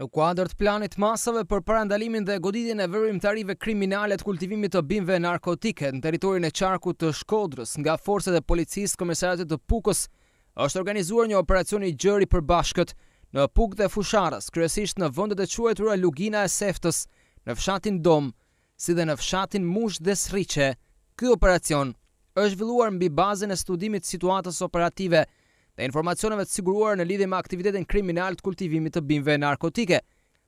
Në kuadrët planit masave për parandalimin dhe goditin e vërrimtarive kriminalet kultivimit të bimve narkotike në teritorin e qarku të shkodrës nga forse e policistë komisaratit të pukës, është organizuar një operacioni gjëri për bashkët në puk dhe fusharës, kryesisht në vëndet e quajtura Lugina e Seftës, në fshatin Dom, si dhe në fshatin Mush dhe Sriqe. Ky operacion është villuar mbi bazën e studimit situatës operative nështë dhe informacioneve të siguruar në lidhje me aktivitetin kriminal të kultivimit të bimëve narkotike.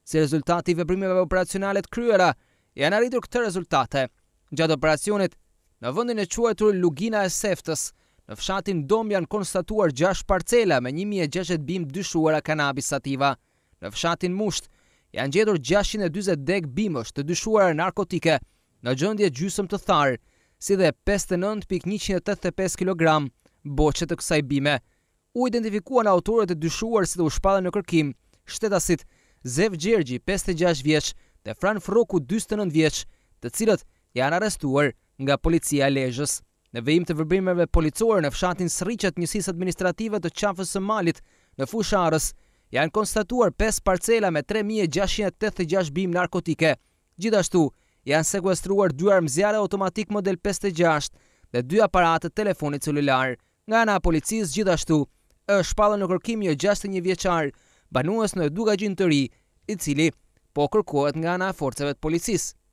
Si rezultati i veprimeve operacionale të kryera, janë arritur këto rezultate. Gjatë operacionit në vendin e quajtur Lugina e Seftës, në fshatin Dom janë konstatuar 6 parcela me 1060 bimë dyshuara kanabis sativa. Në fshatin Musht janë gjetur 640 deg bimësh të dyshuara narkotike në gjendje gjysmë të tharë, si dhe 59.185 kg boçe të kësaj bime u identifikuan autorët e dyshuar si të u shpallën në kërkim, shtetasit Zev Gjergji, 56 vjeç, dhe Fran Froku, 49 vjeç, të cilët janë arrestuar nga policia e Lezhës. Në vejim të vërbimeve policore në fshatin sriqet njësis administrative të qafës së malit në fusharës, janë konstatuar 5 parcela me 3686 bim narkotike. Gjithashtu, janë sekuestruar 2 armëzjare automatik model 56 dhe 2 aparatet telefonit celular. Nga nga policisë gjithashtu, është shpallur në kërkim një 61 vjeçar, banues në Dukagjin të ri, i cili po kërkohet nga ana e forcave të policisë.